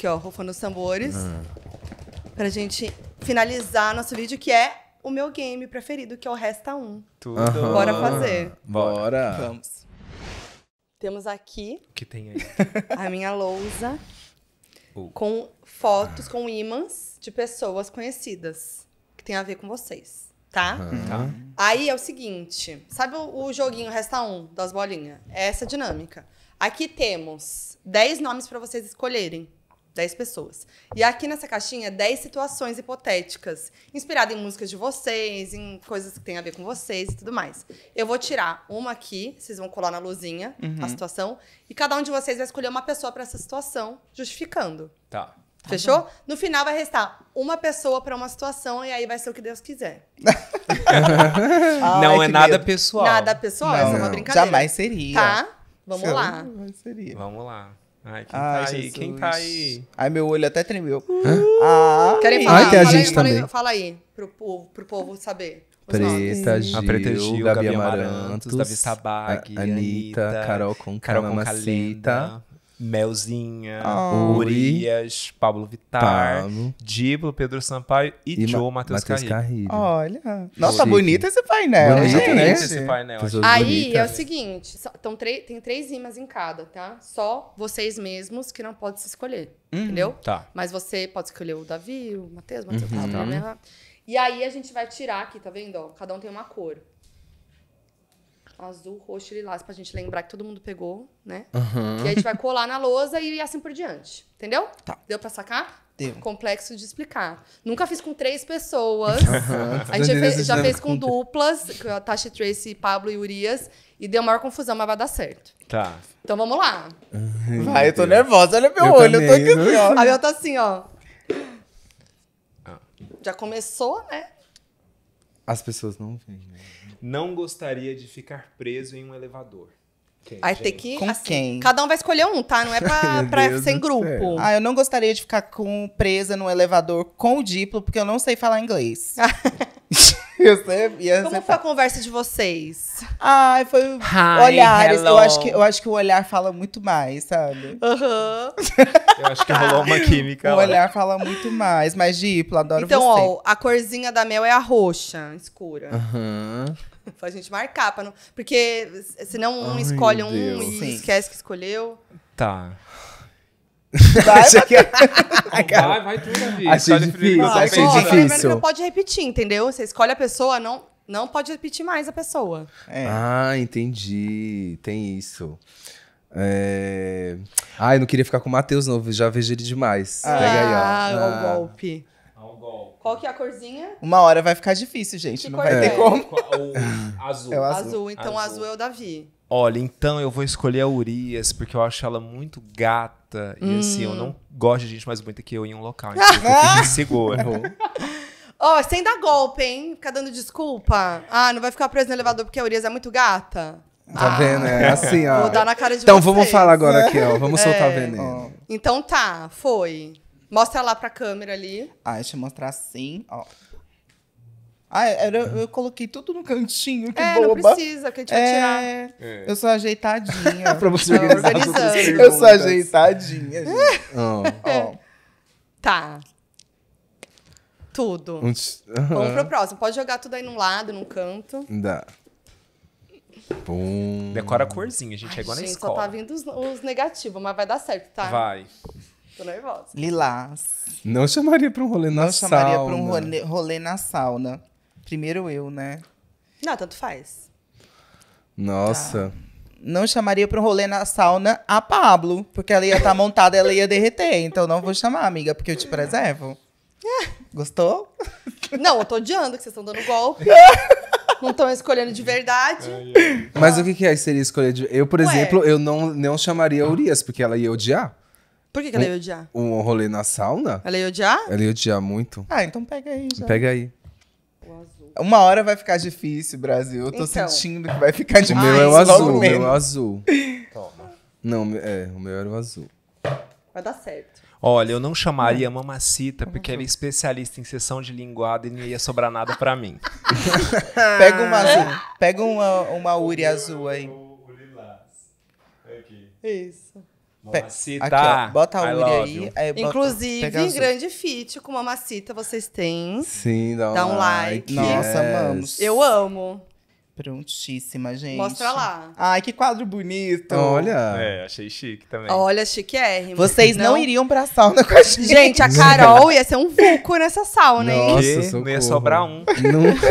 Aqui, ó, rufando os tambores. Ah. Pra gente finalizar nosso vídeo, que é o meu game preferido, que é o Resta 1. Tudo. Aham. Bora fazer. Bora. Vamos. Temos aqui... O que tem aí? A minha lousa. Uh. Com fotos, com ímãs de pessoas conhecidas. Que tem a ver com vocês tá? Uhum. Aí é o seguinte, sabe o, o, joguinho Resta um das bolinhas? É essa dinâmica. Aqui temos 10 nomes para vocês escolherem. 10 pessoas. E aqui nessa caixinha, 10 situações hipotéticas, inspiradas em músicas de vocês, em coisas que têm a ver com vocês e tudo mais. Eu vou tirar uma aqui, vocês vão colar na luzinha uhum. a situação, e cada um de vocês vai escolher uma pessoa para essa situação, justificando. Tá. Fechou? Tá no final vai restar uma pessoa para uma situação e aí vai ser o que Deus quiser. não é nada medo. pessoal. Nada pessoal, não, é uma brincadeira. Jamais seria. Tá? Vamos Jamais lá. Seria. Vamos lá. Ai, quem Ai, tá aí? Quem tá aí? Ai, meu olho até tremeu. Ah, Querem falar? Ai, a gente fala, também. Fala aí, fala aí pro, povo, pro povo saber. Preta Gil, a Preta Gil, Gabi Amarantos, Amarantos Davi Sabag, Anitta, Anitta, Carol Concana, Carol Concalenta, Melzinha, Urias, Pablo Vittar, Pablo. Pedro Sampaio e, e Joe Matheus Carrilho. Carrilho. Olha. Nossa, Chique. bonito esse painel. Bonito, gente. né? esse painel. Aí bonitas. é o seguinte: tem três rimas em cada, tá? Só vocês mesmos que não podem se escolher. Uhum, entendeu? Tá. Mas você pode escolher o Davi, o Matheus, o Matheus, uhum. tá. E aí a gente vai tirar aqui, tá vendo? Ó, cada um tem uma cor azul, roxo e lilás, pra gente lembrar que todo mundo pegou, né? Uhum. E a gente vai colar na lousa e assim por diante. Entendeu? Tá. Deu pra sacar? Deu. Complexo de explicar. Nunca fiz com três pessoas. Uhum. A gente já fez, já fez, com duplas, com a Tasha Tracy, Pablo e Urias. E deu maior confusão, mas vai dar certo. Tá. Então vamos lá. Ai, vai, eu tô Deus. nervosa. Olha meu eu olho, também, eu tô aqui assim, ó. A ah. minha tá assim, ó. Já começou, né? As pessoas não veem. Né? Não gostaria de ficar preso em um elevador. Aí tem que. Com assim, quem? Cada um vai escolher um, tá? Não é pra, pra ser em grupo. Céu. Ah, eu não gostaria de ficar com, presa no elevador com o Diplo, porque eu não sei falar inglês. ia é, é Como assim, foi a tá. conversa de vocês? Ai, foi Hi, olhares. Eu acho, que, eu acho que o olhar fala muito mais, sabe? Aham. eu acho que rolou uma química. O olhar fala muito mais. Mas, Diplo, adoro então, você. Então, ó, a corzinha da mel é a roxa, escura. Aham. Uhum. Pra gente marcar, pra não... porque senão um Ai, escolhe um Deus. e Sim. esquece que escolheu. Tá. Vai, vai, é- vai tudo, Achei assim, tá difícil, assim, tá não, difícil. pode repetir, entendeu? Você escolhe a pessoa, não, não pode repetir mais a pessoa. É. Ah, entendi. Tem isso. É... Ah, eu não queria ficar com o Matheus novo, já vejo ele demais. Ah, Pega aí, ó. Ah, o golpe. Qual que é a corzinha? Uma hora vai ficar difícil, gente. Que não vai é? ter como. Ah, o azul. É o azul. azul. Então azul. azul é o Davi. Olha, então eu vou escolher a Urias, porque eu acho ela muito gata. Hum. E assim, eu não gosto de gente mais bonita que eu em um local. Então eu fico Ó, oh, sem dar golpe, hein? Ficar dando desculpa. Ah, não vai ficar preso no elevador porque a Urias é muito gata. Tá ah, vendo? É assim, ó. Vou dar na cara de Então vocês. vamos falar agora aqui, ó. Vamos é. soltar o veneno. Então tá, foi. Mostra lá pra câmera ali. Ah, deixa eu mostrar assim, ó. Ah, é, eu, eu coloquei tudo no cantinho, que é, boba. não precisa, que a gente vai é, tirar. É, Eu sou ajeitadinha. É pra você então, organizar Eu sou ajeitadinha, gente. Oh. Oh. Tá. Tudo. Um t... uhum. Vamos pro próximo. Pode jogar tudo aí num lado, num canto. Dá. Bum. Decora a corzinha, gente. Ai, é igual gente, na escola. Só tá vindo os, os negativos, mas vai dar certo, tá? Vai. Tô nervosa. Lilás. Não chamaria pra um rolê na sauna. Não chamaria pra um rolê, rolê na sauna. Primeiro eu, né? Não, tanto faz. Nossa. Tá não chamaria para um rolê na sauna a Pablo, porque ela ia estar tá montada, ela ia derreter. Então não vou chamar, amiga, porque eu te preservo. Gostou? Não, eu tô odiando que vocês estão dando golpe. não estão escolhendo de verdade. Mas o que, que é, seria escolher de. Eu, por Ué. exemplo, eu não, não chamaria a Urias, porque ela ia odiar. Por que, que ela ia odiar? Um rolê na sauna? Ela ia odiar? Ela ia odiar muito. Ah, então pega aí já. Pega aí. Uma hora vai ficar difícil, Brasil. Eu tô Então. sentindo que vai ficar O difícil. meu é o azul, o meu é o azul. Toma. Não, é, o meu era o azul. Vai dar certo. Olha, eu não chamaria mamacita, porque ela é especialista em sessão de linguada e não ia sobrar nada pra mim. Pega uma azul. Pega uma, uma Uri azul é aí. O, o lilás. Aqui. Isso. Mamacita. Aqui, ó, bota a Uri aí. É, bota, Inclusive, grande feat com Mamacita vocês têm. Sim, dá um, dá um like. like. Nossa, yes. É. amamos. Eu amo. Prontíssima, gente. Mostra lá. Ai, que quadro bonito. Olha. É, achei chique também. Olha, chique é. Vocês não... não iriam pra sauna com a gente. Gente, a Carol ia ser um vulco nessa sauna, hein? Nossa, socorro. não ia sobrar um. Nunca.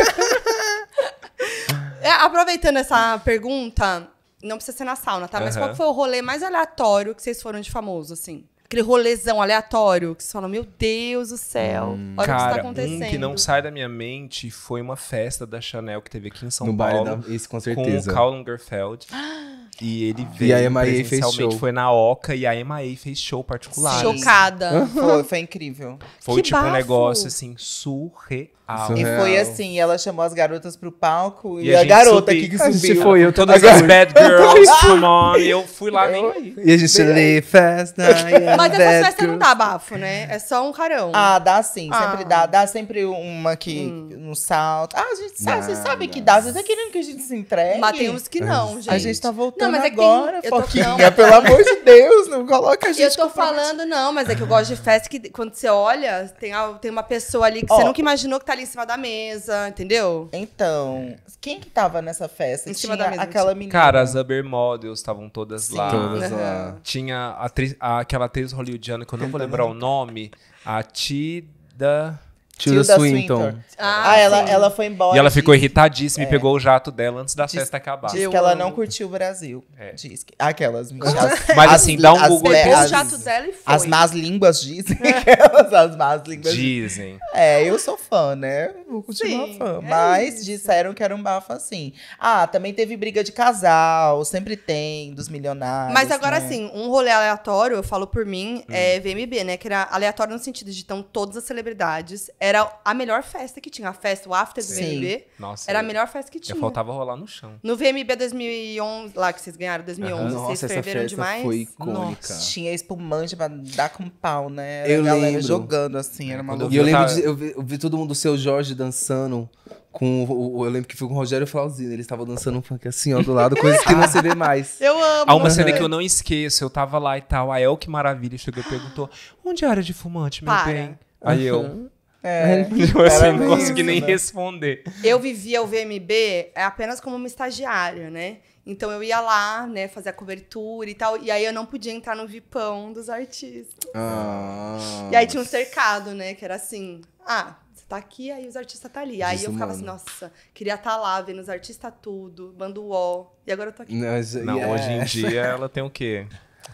É, aproveitando essa pergunta, não precisa ser na sauna, tá? Mas uhum. qual foi o rolê mais aleatório que vocês foram de famoso, assim? Aquele rolezão aleatório que você fala, meu Deus do céu, hum, olha cara, o que está acontecendo. Um que não sai da minha mente foi uma festa da Chanel que teve aqui em São no Paulo. da, com certeza. Com o Karl Lagerfeld. E ele ah, veio e a fez show. foi na Oca e a MIA fez show particular. Chocada. Foi, foi, incrível. Foi que tipo bafo. um negócio assim surreal. Ah, Surreal. É e foi assim, ela chamou as garotas pro palco e, e a, a garota subi. aqui que subiu. foi eu, todas as bad girls, come on. Eu fui lá nem aí. E a gente ali, fast night Mas essa festa não dá bafo, né? É só um carão. Ah, dá sim, ah. sempre dá. Dá sempre uma que hum. salta salto. Ah, a gente sabe, vocês sabem que dá. Vocês tá querendo que a gente se entregue? Mas tem uns que não, gente. A gente tá voltando não, é agora, tem... Foquinha. Tô... pelo amor de Deus, não coloca a gente Eu tô falando, não, mas é que eu gosto de festa que quando você olha, tem, tem uma pessoa ali que oh. você nunca imaginou que tá ali ali em cima da mesa, entendeu? Então, quem que tava nessa festa? Em cima Tinha da mesa, aquela menina. Cara, as Uber Models estavam todas Sim, lá. Todas uhum. lá. Tinha a atriz, a, aquela atriz hollywoodiana que eu não vou lembrar o nome. A Tida. Tilda, Swinton. Swinton. Ah, ah ela, ela foi embora. E ela ficou irritadíssima é. e pegou o jato dela antes da diz, festa acabar. Diz que ela não curtiu o Brasil. É. Diz que. Aquelas. As, Mas assim, dá um Google. Pegou o jato dela e foi. As más línguas dizem. É. as más línguas dizem. É, eu sou fã, né? Vou continuar sim, fã. É Mas disseram que era um bafo assim. Ah, também teve briga de casal, sempre tem, dos milionários. Mas agora né? assim, um rolê aleatório, eu falo por mim, hum. é VMB, né? Que era aleatório no sentido de então todas as celebridades. É era a melhor festa que tinha. A festa, o after do Sim. VMB. Nossa, era a melhor festa que tinha. faltava rolar no chão. No VMB 2011, lá que vocês ganharam, 2011, uhum. Nossa, vocês ferveram demais. foi icônica. Nossa, tinha espumante pra dar com pau, né? Era eu a galera lembro. jogando, assim, é, era uma loucura. E eu lembro, de, eu, vi, eu vi todo mundo, o seu Jorge, dançando com o, eu lembro que foi com o Rogério Flauzino, eles estavam dançando um funk assim, ó, do lado, coisas que não se vê mais. Eu amo. Há uma uhum. cena que eu não esqueço, eu tava lá e tal, a El que maravilha chegou e perguntou: "Onde é a área de fumante, meu Para. bem?" Aí uhum. eu é, assim, não consegui isso, nem né? responder. Eu vivia o VMB é apenas como uma estagiária, né? Então eu ia lá, né, fazer a cobertura e tal. E aí eu não podia entrar no vipão dos artistas. Ah. E aí tinha um cercado, né? Que era assim, ah, você tá aqui, aí os artistas tá ali. Aí Isso, eu ficava mano. assim, nossa, queria estar tá lá, vendo os artistas tudo, bando o e agora eu tô aqui. Não, não é. hoje em dia ela tem o quê?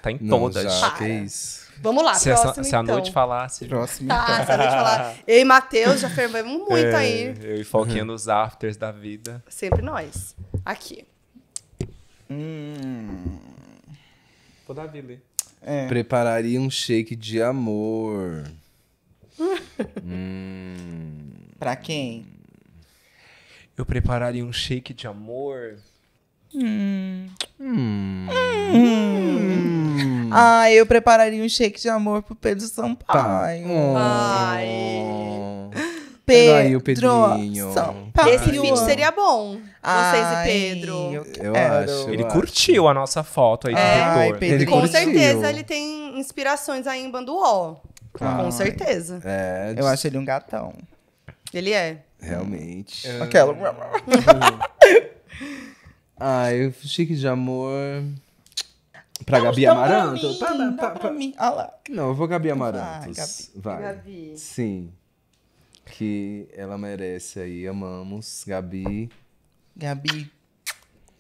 Tá em não, todas. Já, que isso. Vamos lá, se próximo, a, se então. a noite então. falasse. Próximo, tá, então. se a noite falar. Eu e Matheus já fervemos é, muito é, aí. Eu e Foquinha uhum. nos afters da vida. Sempre nós. Aqui. Hum. Vou dar vida. É. Prepararia um shake de amor. hum. Pra quem? Eu prepararia um shake de amor. Hum. hum. hum. Hum. Ah, eu prepararia um shake de amor pro Pedro Sampaio. Oh. Tá. Hum. Ai. Pedro Pedro o Sampaio. Esse vídeo seria bom. Vocês Ai, e Pedro. Eu, eu acho. Ele eu curtiu acho. a nossa foto aí é, Ai, Pedro. Ele Com curtiu. certeza ele tem inspirações aí em Banduó. Com certeza. É, eu acho ele um gatão. Ele é. Realmente. Aquela. Ai, o chique de amor. Pra Gabi então Amaranto? Pra, mim, pra, então pra, pra, pra mim. Ah lá. Não, eu vou Gabi Amaranto Vai. Gabi. Vai. Gabi. Sim. Que ela merece aí. Amamos. Gabi. Gabi.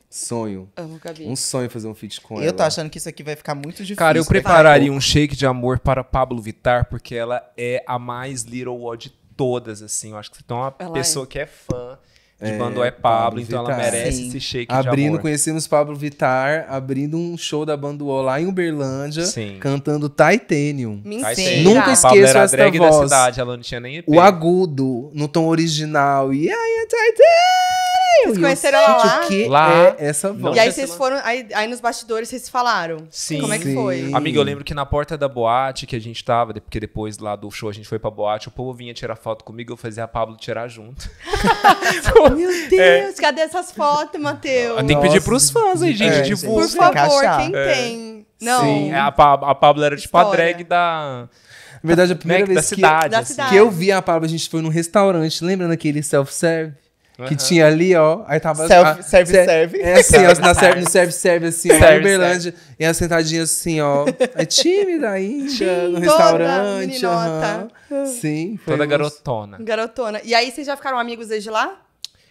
Sonho. Amo Gabi. Um sonho fazer um feat com eu ela. Eu tô achando que isso aqui vai ficar muito difícil. Cara, eu prepararia um shake de amor para Pablo Vitar, porque ela é a mais Little Odd de todas, assim. Eu acho que você tem uma ela pessoa é. que é fã de é, bando é Pablo, Pablo então Vittar. ela merece Sim. esse shake abrindo, conhecemos Pablo Vitar, abrindo um show da Banduó lá em Uberlândia, Sim. cantando Titanium. Nunca esqueço essa drag voz. Da cidade, ela não tinha nem EP. O agudo, no tom original. E aí, Titanium! eu. Vocês conheceram lá? que lá, é essa voz? E aí vocês foram, aí, aí nos bastidores vocês falaram. Sim. Como é que foi? Amiga, eu lembro que na porta da boate que a gente tava, porque depois lá do show a gente foi pra boate, o povo vinha tirar foto comigo, eu fazia a Pablo tirar junto. Meu Deus, é. cadê essas fotos, Matheus? Tem que pedir pros fãs aí, gente, é, divulga. Por favor, quem é. tem? Não. Sim, é, a, a Pablo era tipo a drag da... Na verdade, a né, primeira né, vez que, cidade, que, assim. que, eu vi a Pablo, a gente foi num restaurante, lembra daquele self-serve? Que uhum. tinha ali, ó. Aí tava. Self, serve, serve. É assim, ó, na serve, no serve, serve, assim, ó, serve, Uberlândia. E ela sentadinha assim, ó. É tímida ainda, no restaurante. Meninota. Uhum. Sim. Toda uns... garotona. Garotona. E aí vocês já ficaram amigos desde lá?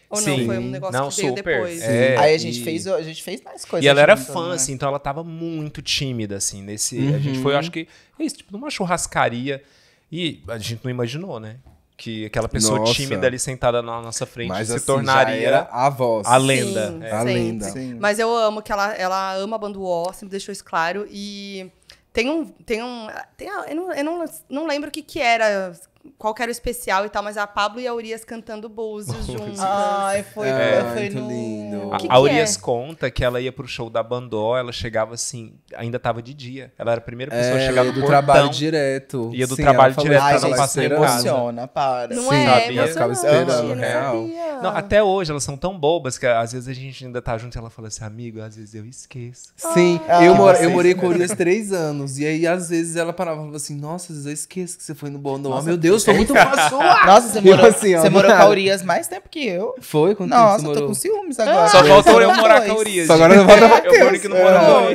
Ou Sim. não? Foi um negócio não, que veio super. depois. É, aí a gente, e... fez, a gente fez mais coisas. E ela era fã, né? assim, então ela tava muito tímida, assim, nesse. Uhum. A gente foi, uhum. acho que. É isso, tipo, numa churrascaria. E a gente não imaginou, né? que aquela pessoa nossa. tímida ali sentada na nossa frente Mas, se assim, tornaria a voz. A lenda. Sim, é. A lenda. Sim. Mas eu amo que ela, ela ama a banda UO, sempre deixou isso claro. E tem um. Tem um tem, eu não, eu não, não lembro o que, que era qual que era o especial e tal, mas a Pablo e a Urias cantando Búzios juntos. Ai, foi, é, foi no... lindo. A, que a Urias é? conta que ela ia pro show da Bandó, ela chegava assim, ainda tava de dia. Ela era a primeira pessoa é, a chegar no do portão, trabalho direto. Ia do Sim, trabalho falou, direto, pra não passar em casa. emociona, para. Não Sim, é, sabia? Eu ficava esperando, não real. Não, até hoje, elas são tão bobas que às vezes a gente ainda tá junto e ela fala assim, amigo, às vezes eu esqueço. Sim, ah, eu, eu morei com a Urias três anos. E aí, às vezes, ela parava e falava assim, nossa, às vezes eu esqueço que você foi no Bondó. Meu Deus, Deus, tô muito fã Nossa, você morou, assim, você morou com a Urias mais tempo que eu. Foi, com Nossa, eu tô com ciúmes ah, agora. Só faltou eu morar com a Urias. agora não volta mais. Eu que não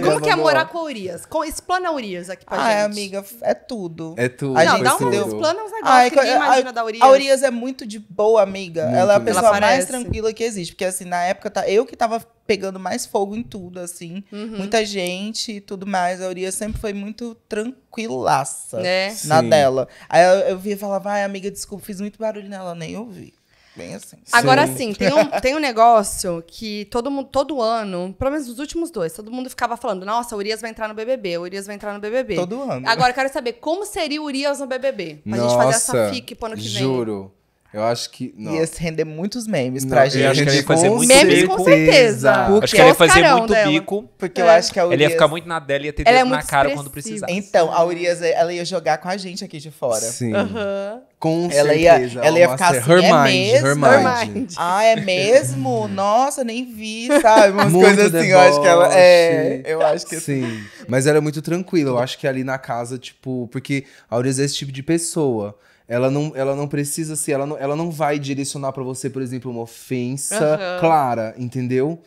Como que é morar com a Urias? Explana a Urias aqui pra ah, é, gente. Ai, amiga, é tudo. É tudo. A gente dá um explana os negócios que imagina da Urias. A Urias é muito de boa, amiga. Ela é a pessoa mais tranquila que existe. Porque assim, na época, eu que tava pegando mais fogo em tudo, assim. Uhum. Muita gente e tudo mais. A Urias sempre foi muito tranquilaça é. na Sim. dela. Aí eu, eu via e falava, ai, amiga, desculpa, fiz muito barulho nela, nem ouvi. Bem assim. Agora sim, tem um, tem um negócio que todo mundo, todo ano, pelo menos nos últimos dois, todo mundo ficava falando: nossa, o Urias vai entrar no BBB, o Urias vai entrar no BBB. Todo ano. Agora eu quero saber como seria o Urias no BBB. Pra nossa, gente fazer essa fique pro ano que vem. Juro. Eu acho que. Não. Ia se render muitos memes não, pra gente. Eu acho que ele ia fazer muito memes, bico. com certeza. Porque acho que ela ia fazer é muito dela. bico. Porque é. eu acho que a Urias. Ele ia ficar muito na dela e ia ter é dedo é na cara quando precisasse. Então, a Urias, ela ia jogar com a gente aqui de fora. Sim. Uhum. Com ela certeza. Ia, ela ia ficar assim, her é mind, mesmo? Her mind. Ah, é mesmo? Nossa, nem vi, sabe? Umas muito coisas assim, eu acho que ela... É, eu acho que... Sim, mas era é muito tranquila. Eu acho que ali na casa, tipo... Porque a Urias é esse tipo de pessoa. Ela não, ela não precisa ser, ela não, ela não vai direcionar para você, por exemplo, uma ofensa uhum. clara, entendeu?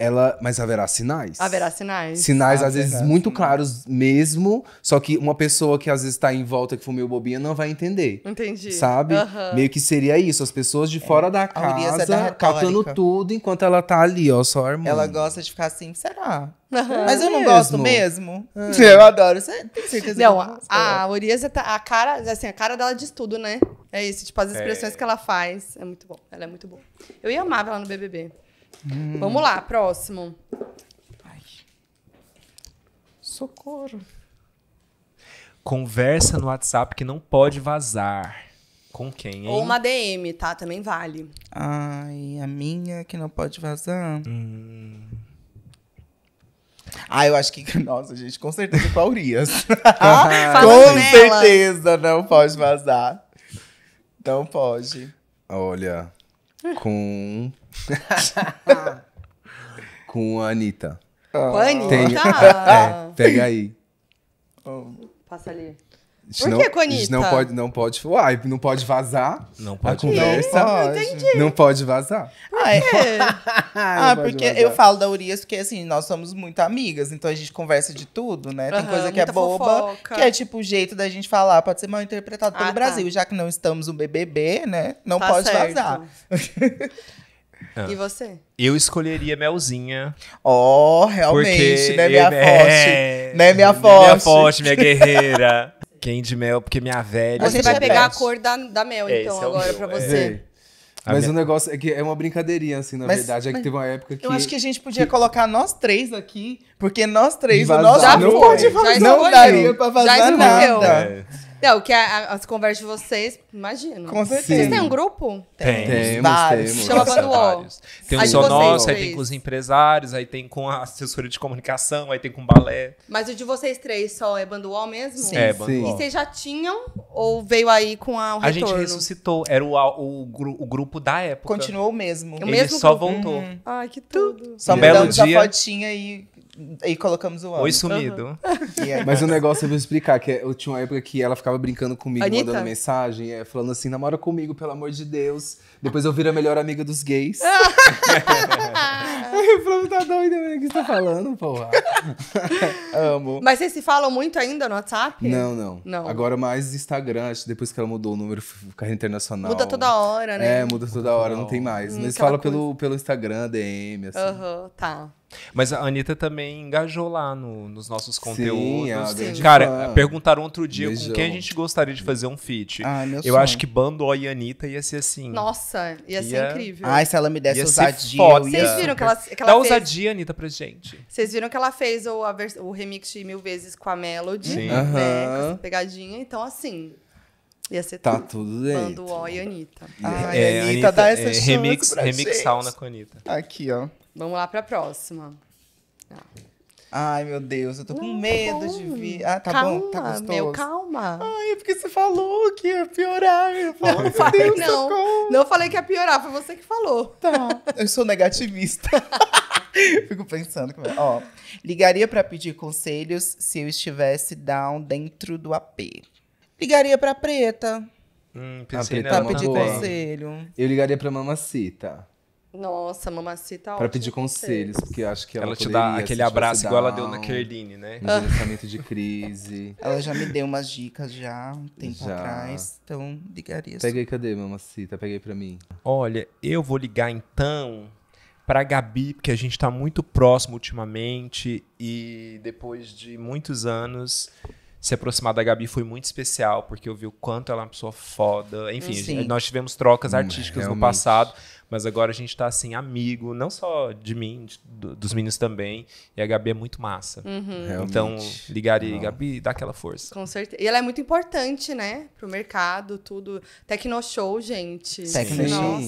ela, mas haverá sinais. Haverá sinais. Sinais, às vezes, muito claros mesmo. Só que uma pessoa que às vezes está em volta, que fumeu bobinha, não vai entender. Entendi. Sabe? Uhum. Meio que seria isso. As pessoas de é. fora é da casa, da captando tudo, enquanto ela tá ali, ó, só armando. Ela gosta de ficar assim, será? Uhum. Mas eu é não mesmo. gosto mesmo. Uhum. Eu adoro. Você tem certeza não, que eu gosto? A Oriesa, tá, a cara, assim, a cara dela diz tudo, né? É isso, tipo, as expressões é. que ela faz. É muito bom. Ela é muito boa. Eu ia amar ela no BBB. Hum. Vamos lá, próximo. Ai. Socorro. Conversa no WhatsApp que não pode vazar. Com quem, hein? Ou uma DM, tá? Também vale. Ai, a minha que não pode vazar. Hum. Ah, eu acho que, nossa, gente, com certeza com a Urias. ah, com nela. certeza não pode vazar. Não pode. Olha, com com a Anitta. Ah. Com a Anitta? Tem, é, pega aí. Oh. Passa ali. Por não, que com a Anitta? Não pode, não pode, uai, não pode vazar. Não pode. A conversa. Não, não pode vazar. Ah, é. ah porque vazar. eu falo da Urias porque assim, nós somos muito amigas, então a gente conversa de tudo, né? Tem coisa que é boba, fofoca. que é tipo o jeito da gente falar, pode ser mal interpretado pelo ah, tá. Brasil, já que não estamos um BBB, né? Não tá pode certo. vazar. É. E você? Eu escolheria Melzinha. Oh, realmente, né, minha é. forte. É... Né, minha forte. Minha forte, minha guerreira. Quem de mel, porque minha velha. Você é vai pegar a cor da, da mel, então, é, então, agora é pra você. É. Mas minha... o negócio é que é uma brincadeirinha, assim, na mas, verdade. É que teve uma época que. Eu acho que a gente podia que... colocar nós três aqui, porque nós três, Vazar, o nosso. Já não, pode já não daria pra fazer nada. É. Não, que a, as conversas de vocês, imagino. Com certeza. Vocês têm um grupo? Tem. Temos, vários. temos. Chama Bando Tem um só nosso, aí tem com os empresários, aí tem com a assessoria de comunicação, aí tem com balé. Mas o de vocês três só é Banduol mesmo? Sim. É, Banduol. E vocês já tinham ou veio aí com a, o retorno? A gente ressuscitou. Era o, o, o, o grupo da época. Continuou o mesmo. O Ele mesmo só grupo. voltou. Uhum. Ai, que tudo. Só Belo dia. a fotinha e Aí colocamos o óculos. Oi, sumido. Uhum. Yeah. É Mas o negócio eu vou explicar, que eu tinha uma época que ela ficava brincando comigo, Anitta. mandando mensagem, é, falando assim, namora comigo, pelo amor de Deus. Depois eu viro a melhor amiga dos gays. eu falo tá doida, né? o que você tá falando, porra? Amo. Mas vocês se falam muito ainda no WhatsApp? Não, não. não. Agora mais Instagram, acho, depois que ela mudou o número, ficar internacional. Muda toda hora, né? É, muda toda hora, não, tem mais. Hum, Mas fala pelo, pelo Instagram, DM, assim. Aham, uhum, tá. Mas a Anitta também engajou lá no, nos nossos conteúdos. Sim, Cara, fã. perguntaram outro dia Beijão. com quem a gente gostaria de fazer um feat. meu Eu sonho. acho que Bandó e Anitta ia ser assim. Nossa, ia, ia... ser incrível. Ai, se ela me desse ia ousadia. Vocês viram que ela, que ela Dá fez... ousadia, Anitta, pra gente. Vocês viram que ela fez o, o remix de Mil Vezes com a Melody. Sim. Né, Com essa pegadinha. Então, assim... Ia ser tá tudo bem. Bando O e Anitta. Ai, é, Anitta, Anitta dá essa é, chance remix, pra remix gente. sauna com a Anitta. Aqui, ó. Vamos lá pra próxima. Ah. Ai, meu Deus, eu tô não, com tá medo tá de vir. Ah, tá calma, bom, tá gostoso. Meu, calma. Ai, é porque você falou que ia piorar. Eu falei, não, meu falei, Deus, não. Não falei que ia piorar, foi você que falou. Tá, eu sou negativista. Fico pensando. Como é. Ó, ligaria para pedir conselhos se eu estivesse down dentro do AP. Ligaria pra Preta. Hum, pensei a Preta é pra pedir boa. conselho. Eu ligaria pra Mamacita. Nossa, mamacita. Tá para pedir conselhos, vocês. porque acho que ela, ela te dá aquele abraço igual ela deu na Kerline, né? No gerenciamento de crise. Ela já me deu umas dicas já um tempo já. atrás, então ligaria. Peguei, assim. cadê, mamacita? Peguei para mim. Olha, eu vou ligar então para Gabi, porque a gente está muito próximo ultimamente e depois de muitos anos se aproximar da Gabi foi muito especial, porque eu vi o quanto ela é uma pessoa foda. Enfim, Sim. nós tivemos trocas hum, artísticas hum, no passado, mas agora a gente está assim, amigo, não só de mim, de, do, dos meninos também. E a Gabi é muito massa. Uhum. Então, ligar aí, Gabi, dá aquela força. Com certeza. E ela é muito importante, né? Pro mercado, tudo. Tecno show, gente. Tecno show.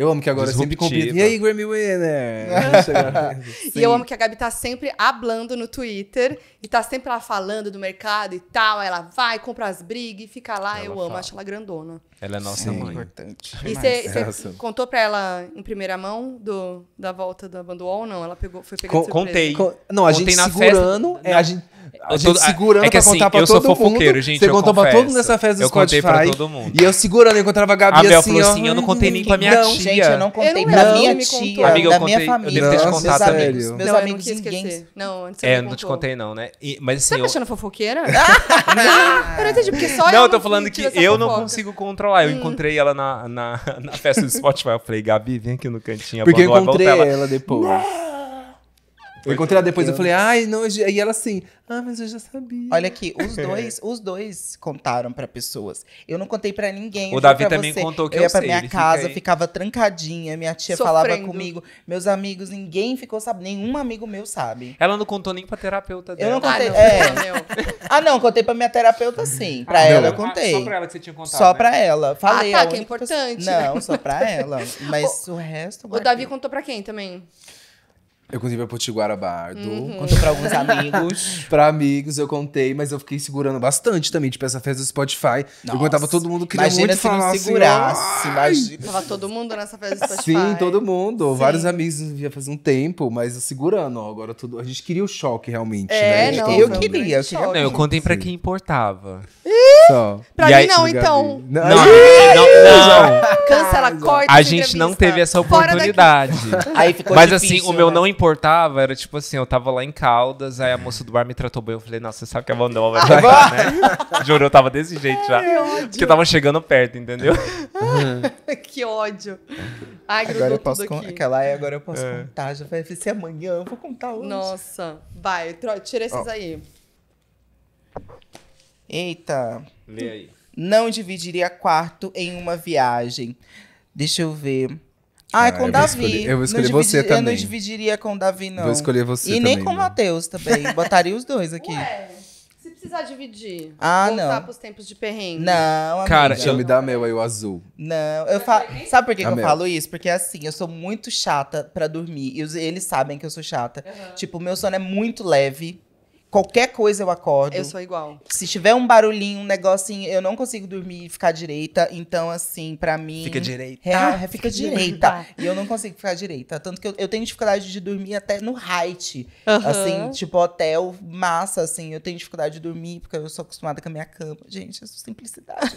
Eu amo que agora sempre convida. E aí, Grammy Winner? É. Né? e eu amo que a Gabi tá sempre hablando no Twitter e tá sempre lá falando do mercado e tal. Ela vai, compra as brigas e fica lá. Ela eu fala. amo, acho ela grandona. Ela é nossa Sim, mãe. É importante. E você contou pra ela em primeira mão do, da volta da Banduol ou não? Ela pegou, foi pegar Co Contei. Co não, a gente na segurando. Festa, é, não. a gente a gente segurando é que, pra assim, contar pra eu todo sou fofoqueiro, mundo. Gente, Você contou confesso. pra todo mundo nessa festa do eu Spotify. Contei pra todo mundo. E eu segurando, eu encontrava a Gabi a assim, falou assim, eu não contei nem pra minha não, tia. Gente, eu não contei eu não, pra minha tia, amiga, eu da contei, minha família. Eu devo ter te contado também. Meus não, amigos eu não ninguém. Não, antes É, eu não te contei não, né? E, mas assim, Você tá achando fofoqueira? não, eu não é entendi, porque só Não, eu tô falando que eu não consigo controlar. Eu hum. encontrei ela na festa do Spotify. Eu falei, Gabi, vem aqui no cantinho. Porque eu encontrei ela depois. Eu encontrei ela depois, eu falei, ai, não, e ela assim, ah, mas eu já sabia. Olha aqui, os dois, os dois contaram pra pessoas. Eu não contei pra ninguém. O Davi também você. contou que eu, eu ia pra sei, minha casa, fica ficava trancadinha, minha tia Sofrendo. falava comigo, meus amigos, ninguém ficou sabendo, nenhum amigo meu sabe. Ela não contou nem pra terapeuta dela. Eu não contei, ah, não, é. ah, não, contei pra minha terapeuta sim, ah, pra ah, ela não. eu contei. Ah, só pra ela que você tinha contado. Só né? pra ela. Falei, ah, tá, que é importante. Pessoa... Não, só pra ela, mas o, o resto... O Davi contou pra quem também? Eu contei pra Potiguara Bardo. Uhum. Contou pra alguns amigos. pra amigos, eu contei, mas eu fiquei segurando bastante também. Tipo, essa festa do Spotify. Nossa. Eu contava todo mundo queria imagina muito se falar. Não assim, segurasse, assim, imagina. Tava todo mundo nessa festa do Spotify. Sim, todo mundo. Sim. Vários amigos via faz um tempo, mas eu segurando, ó, agora tudo. A gente queria o choque realmente, é, né? Não, tipo, eu, queria, eu queria, eu queria. Não, eu contei pra quem importava só. Pra e mim aí, não, então. Não, não, não, Cancela, corta A gente não teve essa oportunidade. Aí ficou Mas assim, difícil, assim, né? o meu né? não importava, era tipo assim, eu tava lá em Caldas, aí a moça do bar me tratou bem, eu falei, nossa, você sabe que a Vandão vai jogar, ah, né? Juro, eu tava desse jeito já. Ai, porque tava chegando perto, entendeu? que ódio. Ai, agora eu posso agora eu posso é. contar, já vai ser amanhã, eu vou contar hoje. Nossa, vai, tira esses oh. aí. Eita. Lê aí. Não dividiria quarto em uma viagem. Deixa eu ver. Ah, é com eu Davi. Escolher, eu vou escolher você também. Eu não dividiria com o Davi, não. Vou escolher você E também, nem com o né? Matheus também. Botaria os dois aqui. Ué, se precisar dividir. Ah, voltar não. Voltar pros tempos de perrengue. Não, amiga. Cara, eu me dar meu aí, o azul. Não, eu falo... Sabe por que, que eu falo isso? Porque assim, eu sou muito chata pra dormir. E eles sabem que eu sou chata. Uhum. Tipo, meu sono é muito leve qualquer coisa eu acordo. Eu sou igual. Se tiver um barulhinho, um negocinho, eu não consigo dormir e ficar direita. Então, assim, para mim. Fica direita. É, ah, fica direita. e eu não consigo ficar direita. Tanto que eu, eu tenho dificuldade de dormir até no height. Assim, tipo hotel, massa, assim. Eu tenho dificuldade de dormir, porque eu sou acostumada com a minha cama. Gente, essa simplicidade.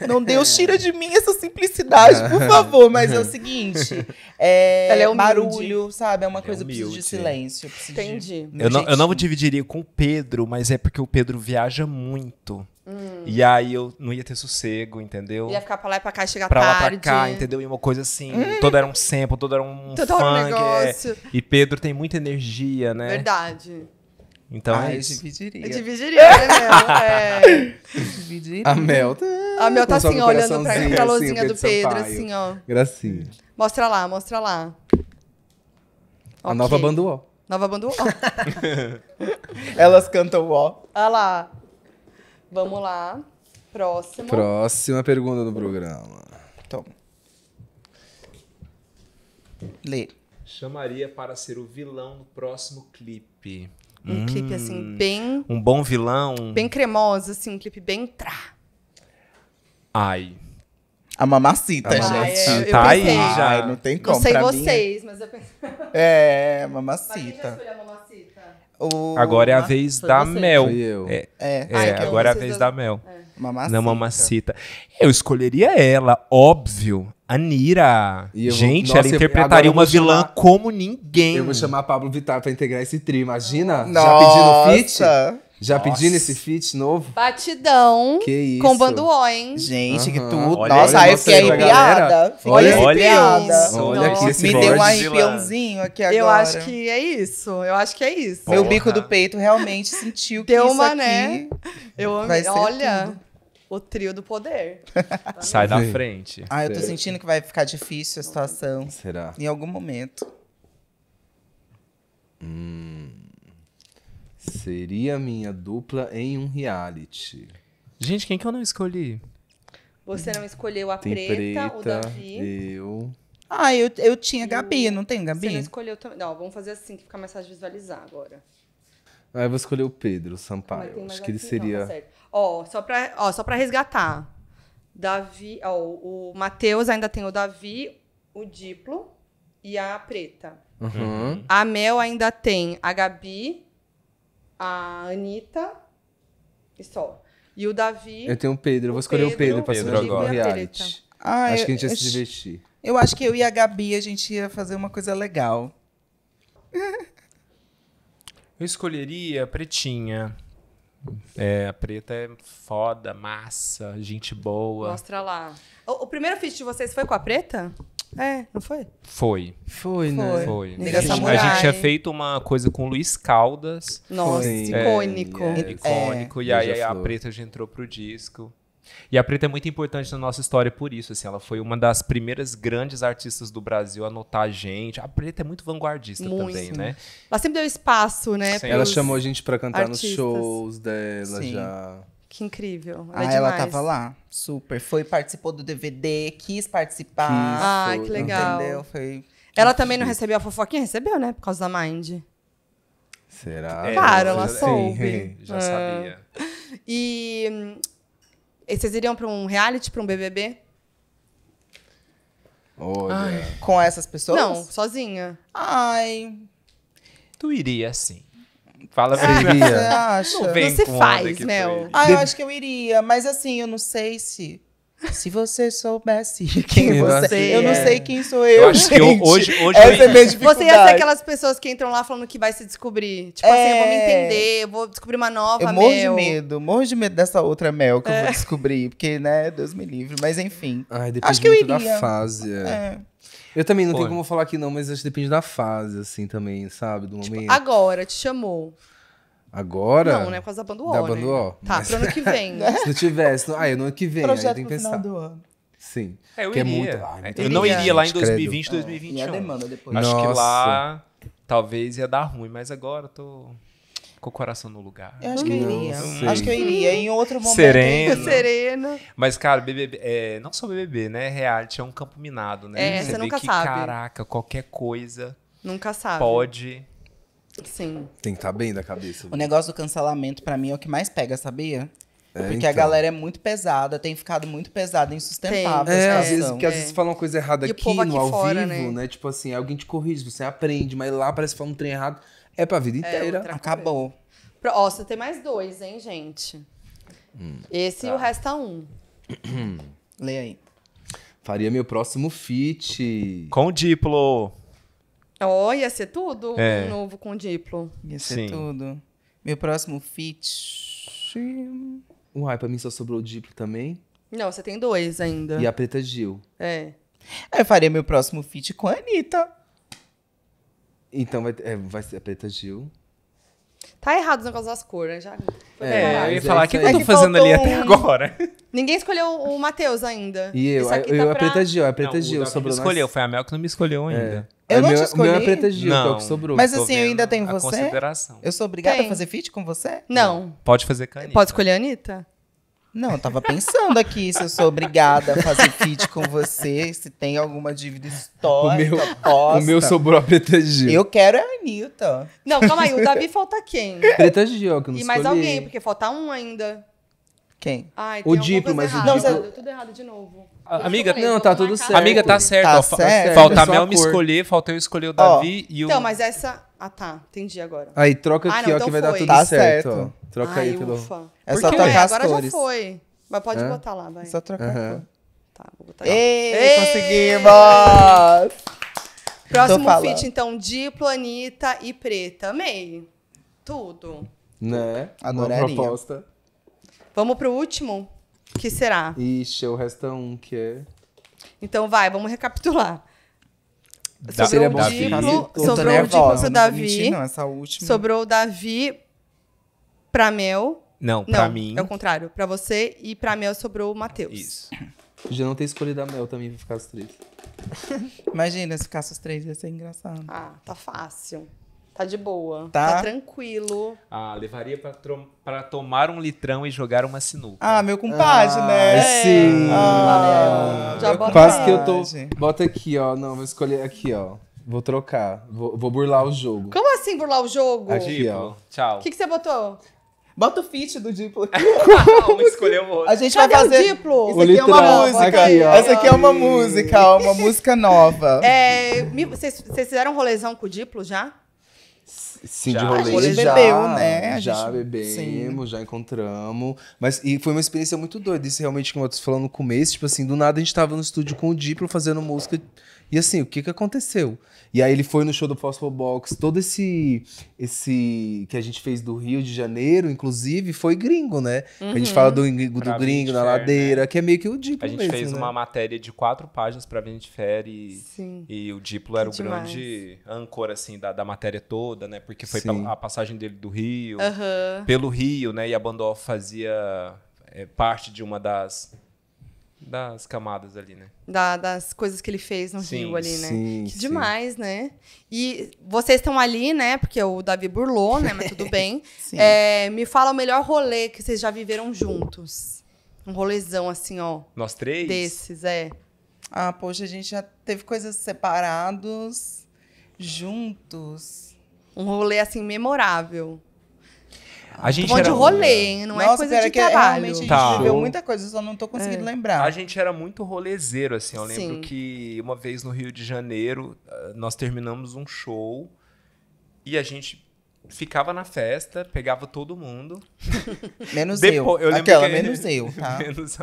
Né? não Deus tira de mim essa simplicidade, por favor. Mas é o seguinte: é, é barulho, sabe? É uma é coisa, é eu preciso de silêncio. Preciso Entendi. De... Eu, não, eu não dividiria com Pedro, mas é porque o Pedro viaja muito. Hum. E aí eu não ia ter sossego, entendeu? Ia ficar pra lá e pra cá e chegar pra tarde. Pra lá pra cá, entendeu? E uma coisa assim, hum. todo era um sample, todo era um todo funk. Um é. negócio. É. E Pedro tem muita energia, né? Verdade. Então é ah, é isso. dividiria. Eu dividiria, né, Mel? É. Dividiria. A Mel tá... A Mel tá assim, olhando pra, a assim, luzinha do Pedro, assim, ó. Gracinha. Mostra lá, mostra lá. A okay. nova Banduó. Nova banda UO. Elas cantam UO. Olha lá. Vamos lá. Próximo. Próxima pergunta do programa. Então. Lê. Chamaria para ser o vilão no próximo clipe. Um hum, clipe, assim, hum. bem. Um bom vilão. Bem cremoso, assim, um clipe bem trá. Ai. A mamacita, a gente. Ai, tá aí já. não tem como. Não sei é vocês, mim. mas eu pensei. É, mamacita. mamacita? O... Agora é a vez da mel. É, é, é. Ai, agora é a vez da mel. É. Mamacita. Não, mamacita. Eu escolheria ela, óbvio. A Nira. Gente, Nossa, ela interpretaria uma chamar... vilã como ninguém. Eu vou chamar a Pablo Vittar pra integrar esse trio, imagina? Nossa. Já pedindo fit? Já pedi nesse feat novo? Batidão. Que isso. Com bando hein? Gente, uhum. que tudo. Olha, Nossa, aí eu fiquei arrepiada. Olha, olha piada. Olha aqui esse Me deu um arrepiãozinho aqui agora. Eu acho que é isso. Eu acho que é isso. Porra. Meu bico do peito realmente sentiu que isso uma, aqui... Né? Eu amei. olha. Tudo. O trio do poder. Sai da frente. Ah, eu tô sentindo que vai ficar difícil a situação. Será? Em algum momento. Hum. Seria minha dupla em um reality. Gente, quem que eu não escolhi? Você não escolheu a Tem preta, preta, o Davi. Eu. Ah, eu, eu tinha Gabi, não tem Gabi? Você não escolheu também. Não, vamos fazer assim que fica mais fácil de visualizar agora. Aí ah, eu vou escolher o Pedro Sampaio. Acho que ele tá seria. ó, só para ó, só pra resgatar. Davi, ó, o Matheus ainda tem o Davi, o Diplo e a Preta. Uhum. A Mel ainda tem a Gabi, a Anitta e só. E o Davi. Eu tenho o Pedro, eu vou escolher o Pedro, pra Pedro agora. Reality. Ah, acho eu, que a gente ia se divertir. Eu acho que eu e a Gabi a gente ia fazer uma coisa legal. Eu escolheria a pretinha. É, a preta é foda, massa, gente boa. Mostra lá. O, o primeiro feat de vocês foi com a preta? É, não foi? Foi. Foi, né? Foi. Foi. A, é gente, tinha feito uma coisa com o Luiz Caldas. Nossa, icônico. É, é, icônico. e aí a Preta já entrou pro disco. E a Preta é muito importante na nossa história por isso, assim, ela foi uma das primeiras grandes artistas do Brasil a notar a gente. A Preta é muito vanguardista muito. também, né? Ela sempre deu espaço, né? Ela chamou a gente para cantar artistas. nos shows dela Sim. já. Que incrível. Ela é ah, é ela tava lá. Super. Foi, participou do DVD, quis participar. Quis, ah, foi, que legal. Entendeu? Foi. Ela também não recebeu a fofoquinha? Recebeu, né? Por causa da Mind. Será? É, claro, ela já, soube. já ah. sabia. Ah. E, hum, e vocês iriam para um reality, para um BBB? Olha. Com essas pessoas? Não, sozinha. Ai. Tu iria sim. Fala pra é. Você acha? Não, vem faz, Mel. Ah, eu acho que eu iria, mas assim, eu não sei se. Se você soubesse quem você, você é. Eu não sei quem sou eu. Eu acho gente. que eu, hoje, hoje Essa é eu... é minha Você ia ser aquelas pessoas que entram lá falando que vai se descobrir. Tipo é. assim, eu vou me é. entender, eu vou descobrir uma nova eu morro Mel. de medo, morro de medo dessa outra Mel que é. eu vou descobrir. Porque, né, Deus me livre. Mas enfim. Ai, depois acho que eu iria. da fase. É. é. Eu também não Pô. tenho como falar que não, mas acho que depende da fase, assim, também, sabe? Do tipo, momento. agora, te chamou. Agora? Não, né? Por causa da banda O. Da né? banda O. Tá, mas... pro ano que vem. Se não tivesse. Ah, é no ano que vem. Projeto aí tem que pensar. Final do ano. Sim. É, eu que é iria. É muito... ah, eu não iria, lá em 2020, é. 2021. E a demanda depois. Acho Nossa. que lá talvez ia dar ruim, mas agora tô com o coração no lugar. Eu acho que eu iria. Acho que eu iria. Em outro momento. Sereno. Sereno. Mas, cara, BBB, é, não só BBB, né? Reality é um campo minado, né? É, você, você nunca que, sabe. Caraca, qualquer coisa. Nunca sabe. Pode. Sim. Tem que estar tá bem da cabeça. O né? negócio do cancelamento, para mim, é o que mais pega, sabia? É, Porque então. a galera é muito pesada, tem ficado muito pesada, insustentável. É, às vezes, que às é. vezes fala uma coisa errada aqui, aqui, no ao fora, vivo, né? né? Tipo assim, alguém te corrige, você aprende, mas lá parece que fala um trem errado. É pra vida é inteira. É Acabou. Ó, você tem mais dois, hein, gente? Hum, Esse tá. e o resto é um. Leia aí. Faria meu próximo fit Com Diplo. Oh, ia ser tudo é. um novo com Diplo. Ia ser Sim. tudo. Meu próximo fit. Uai, pra mim só sobrou o Diplo também. Não, você tem dois ainda. E a Preta Gil. É. Eu faria meu próximo fit com a Anitta. Então vai, é, vai ser a Preta Gil. Tá errado os negócios das cores, né? Já... É, eu ia é falar, o que, que eu tô é fazendo ali um... até agora? Ninguém escolheu o Matheus ainda. E eu, eu, tá eu pra... a Preta Gil, a Preta não, Gil sobrou. escolheu, foi a Mel que não me escolheu é. ainda. É. Eu não meu, te escolhi. O meu é a Preta Gil, não, que é o que sobrou. Mas assim, eu ainda tenho você? consideração. Eu sou obrigada tem. a fazer feat com você? Não. não. Pode fazer com a Anitta. Pode escolher a Anitta? Não, eu tava pensando aqui se eu sou obrigada a fazer feat com você, se tem alguma dívida histórica. O meu, posta. O meu sobrou a Preta Gil. Eu quero a Anitta. Não, calma aí, o Davi falta quem? Preta Gil, que eu não E escolhi. mais alguém, porque falta um ainda. Quem? Ai, o Diplo, mas errada. o Diplo... Não, você... Tudo errado de novo. amiga, falei, não, tá tudo certo. Amiga, tá certo. Tá certo. Falta é, a Mel me escolher, falta eu escolher o Davi e o... Então, mas essa... Ah, tá. Entendi agora. Aí troca ah, aqui, ah, não, ó, que então vai dar tudo tá certo. certo. Troca Ai, aí, pelo... É só trocar é, as agora cores. já foi. Mas pode é? botar lá, vai. Só trocar Tá, vou botar Ei, Ei! conseguimos! Próximo então feat, então, Diplo, Anitta e Preta. Amei. Tudo. Né? Adoraria. Uma proposta. Vamos pro último? Que será? Ixi, o resto é um que é... Então vai, vamos recapitular. Da, seria bom Davi. sobrou o pro Davi. Mentir, não, essa última. Sobrou o Davi pra Mel. Não, pra mim. É o contrário. Pra você e pra Mel sobrou o Matheus. Isso. Podia não ter escolhido a Mel também pra ficar os três. Imagina, se ficasse as três ia ser engraçado. Ah, tá fácil. Tá de boa. Tá, tá tranquilo. Ah, levaria pra, pra tomar um litrão e jogar uma sinuca. Ah, meu compadre, ah, né? É. Sim. Ah, ah, já bota Quase que eu tô. Bota aqui, ó. Não, vou escolher aqui, ó. Vou trocar. Vou, vou burlar o jogo. Como assim burlar o jogo? Aqui, tipo, ó. Tchau. O que, que você botou? Bota o feat do Diplo aqui. um escolheu o outro. A gente Cadê vai fazer... o Diplo? Isso aqui é uma Litrão. música. Aqui, Essa aqui é uma música, uma música nova. É, vocês é, fizeram um rolezão com o Diplo já? Sim, já, de rolê. A gente já, bebeu, né? A já gente... bebemos, Sim. já encontramos. Mas e foi uma experiência muito doida. Isso realmente, como eu tô falando no começo, tipo assim, do nada a gente tava no estúdio com o Diplo fazendo música e assim, o que que aconteceu? E aí ele foi no show do Fossil Box, todo esse esse que a gente fez do Rio de Janeiro, inclusive, foi gringo, né? Uhum. A gente uhum. fala do, do gringo na né? ladeira, né? que é meio que o Diplo A gente mesmo, fez né? uma matéria de quatro páginas pra Vanity Fair e, e o Diplo que era o demais. grande âncora, assim, da, da matéria toda, né? Porque foi a passagem dele do Rio, uhum. pelo Rio, né? E a Bandol fazia é, parte de uma das das camadas ali, né? Da, das coisas que ele fez no sim, Rio ali, né? Sim, que demais, sim. né? E vocês estão ali, né? Porque o Davi burlou, né? Mas tudo bem. é, me fala o melhor rolê que vocês já viveram juntos. Um rolezão assim, ó. Nós três? Desses, é. Ah, poxa, a gente já teve coisas separados, juntos. Um rolê assim memorável. A gente era... de rolê, hein? Não é Nossa, é coisa de que é trabalho. Realmente tá. a gente tá. viveu muita coisa, só não tô conseguindo é. lembrar. A gente era muito rolezeiro, assim. Eu lembro Sim. que uma vez no Rio de Janeiro, eh, nós terminamos um show e a gente ficava na festa, pegava todo mundo. Menos Depois, eu. eu Aquela, que... menos eu, tá? menos...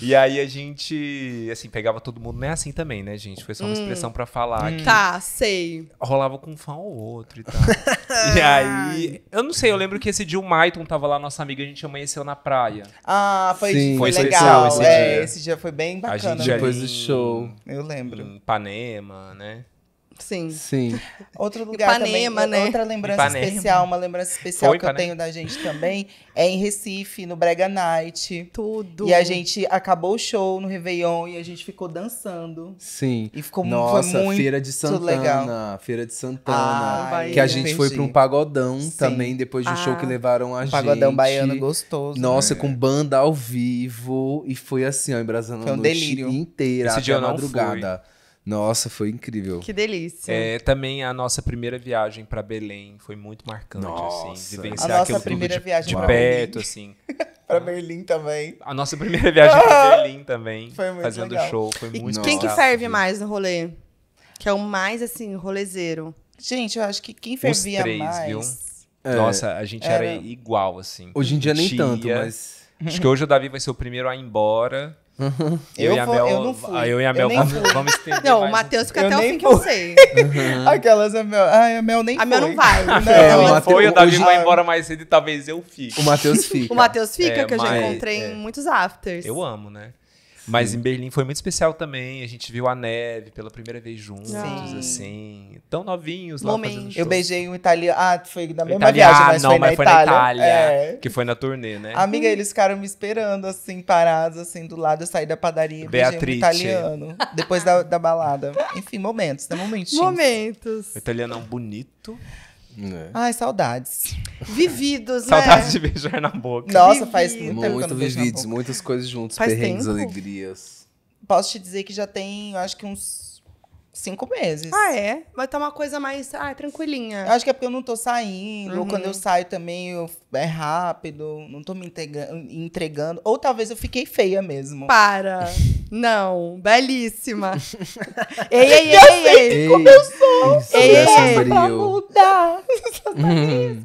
E aí a gente, assim, pegava todo mundo. Não é assim também, né, gente? Foi só uma hum, expressão para falar. Hum. Tá, sei. Rolava com um fã ou outro e tal. e aí, eu não sei, eu lembro que esse dia o Maiton tava lá, nossa amiga, a gente amanheceu na praia. Ah, foi, Sim, foi, foi legal. Esse é, dia. esse dia foi bem bacana. A gente Depois do show. Eu lembro. Em Ipanema, né? Sim. Sim. Outro lugar Ipanema, também, né? outra lembrança Ipanema. especial, uma lembrança especial Foi, que Ipanema. eu tenho da gente também, é em Recife, no Brega Night. Tudo. E a gente acabou o show no Réveillon e a gente ficou dançando. Sim. E ficou Nossa, foi muito Feira de Santana, legal. Feira de Santana, ah, Bahia, que a gente foi para um pagodão Sim. também depois do ah, show que levaram a um gente. Pagodão baiano gostoso. Nossa, né? com banda ao vivo e foi assim, ó, embrasando foi um a noite delírio. inteira Esse até dia a madrugada. Fui. Nossa, foi incrível. Que delícia. É, também a nossa primeira viagem para Belém foi muito marcante, assim, nossa. assim. Vivenciar a nossa primeira de, viagem de pra perto, Berlim. assim. pra Berlim também. A nossa primeira viagem pra Berlim também. Foi muito Fazendo legal. show, foi e muito E quem que ferve mais no rolê? Que é o mais, assim, rolezeiro. Gente, eu acho que quem fervia Os três, mais... Viu? É, nossa, a gente era... era... igual, assim. Hoje em dia nem Tia, tanto, mas... Acho que hoje o Davi vai ser o primeiro a ir embora. Uhum. Eu, eu, e a vou, Mel, eu não fui. Ah, eu e a Mel vamos, vamos estender. Não, o Matheus fica até o fim que eu sei. Uhum. Aquelas a Mel. Ai, a Mel nem a foi. Mel não vai. Não, o foi, o Davi vai é- embora mais cedo e talvez eu fique. O Matheus fica. o Matheus fica, é, que eu já encontrei é. em muitos afters. Eu amo, né? Mas em Berlim foi muito especial também. A gente viu a neve pela primeira vez juntos, Sim. assim. Tão novinhos lá Momento. fazendo show. Eu beijei um italiano. Ah, foi da mesma Italiano, viagem, mas não, foi, mas na, foi Itália. na Itália. É. Que foi na turnê, né? Amiga, eles ficaram me esperando, assim, parados, assim, do lado. Eu saí da padaria e beijei um italiano. Depois da, da balada. Enfim, momentos, né? Momentinhos. Momentos. O italiano é um bonito. É. Ai, saudades. Vividos, né? Saudades de beijar na boca. Nossa, faz muito tempo Muito vividos, muitas coisas juntos, faz perrengues, tempo? alegrias. Posso te dizer que já tem, eu acho que uns cinco meses. Ah, é? Vai tá uma coisa mais ah, tranquilinha. Eu acho que é porque eu não tô saindo. Uhum. Ou quando eu uhum. saio também eu, é rápido, não tô me entregando, entregando. Ou talvez eu fiquei feia mesmo. Para! não, belíssima. ei, ei, eu ei, ei, Como eu sou! Ei, é ei, ei. mudar. Tá uhum.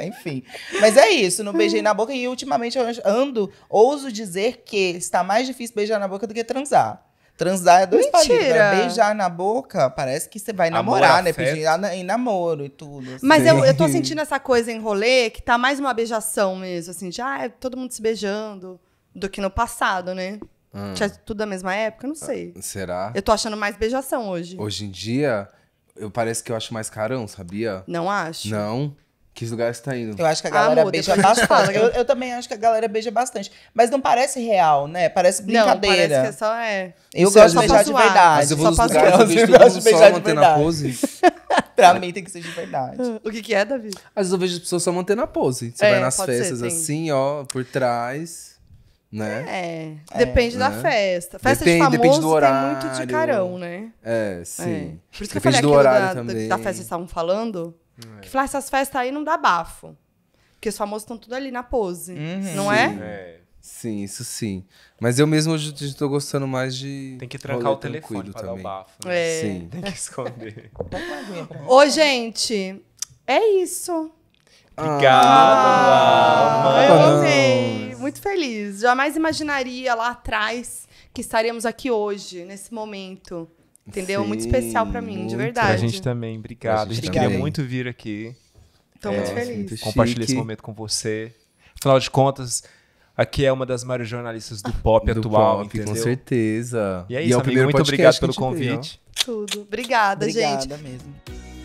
Enfim. Mas é isso, não beijei na boca e ultimamente eu ando, ouso dizer que está mais difícil beijar na boca do que transar. Transar é dois Mentira. palitos. Né? Beijar na boca, parece que você vai namorar, Amor, né? Afeto. Pedir em namoro e tudo. Assim. Mas eu, eu tô sentindo essa coisa em rolê que tá mais uma beijação mesmo, assim, já ah, todo mundo se beijando do que no passado, né? Hum. Tinha tudo da mesma época? Não sei. Ah, será? Eu tô achando mais beijação hoje. Hoje em dia, eu parece que eu acho mais carão, sabia? Não acho. Não. Que lugar você tá indo? Eu acho que a ah, galera beija bastante. Eu, eu, também acho que a galera beija bastante. Mas não parece real, né? Parece brincadeira. Não, parece que é só é. Eu é gosto de beijar de verdade. Mas eu vou só nos lugares, eu vejo só mantendo a pose. pra mim tem que ser de verdade. O que que é, Davi? Às vezes eu vejo as pessoas só mantendo a pose. Você é, vai nas festas ser, assim, ó, por trás. Né? É, é. depende é. da né? festa. Festa depende, de famoso do horário. tem muito de carão, né? É, sim. Por isso depende que eu falei do da, da festa que estavam falando é. Que fala, essas festas aí não dá bafo. Porque os famosos estão tudo ali na pose, uhum. não é? é? Sim, isso sim. Mas eu mesmo hoje estou gostando mais de. Tem que trancar o telefone para também. dar o bafo. Né? É. Sim. Tem que esconder. Tá Ô, gente, é isso. Obrigada, ah, Eu amei. Muito feliz. Jamais imaginaria lá atrás que estaremos aqui hoje, nesse momento. Entendeu? Sim, muito especial para mim, muito. de verdade. Pra gente também, obrigado. A gente, queria muito vir aqui. Tô é, muito feliz. Muito compartilhar esse momento com você. Afinal de contas, aqui é uma das maiores jornalistas do pop do atual, pop, entendeu? Com certeza. E é isso, e é amigo, muito obrigado pelo convite. Viu? Tudo. Obrigada, Obrigada gente. Obrigada mesmo.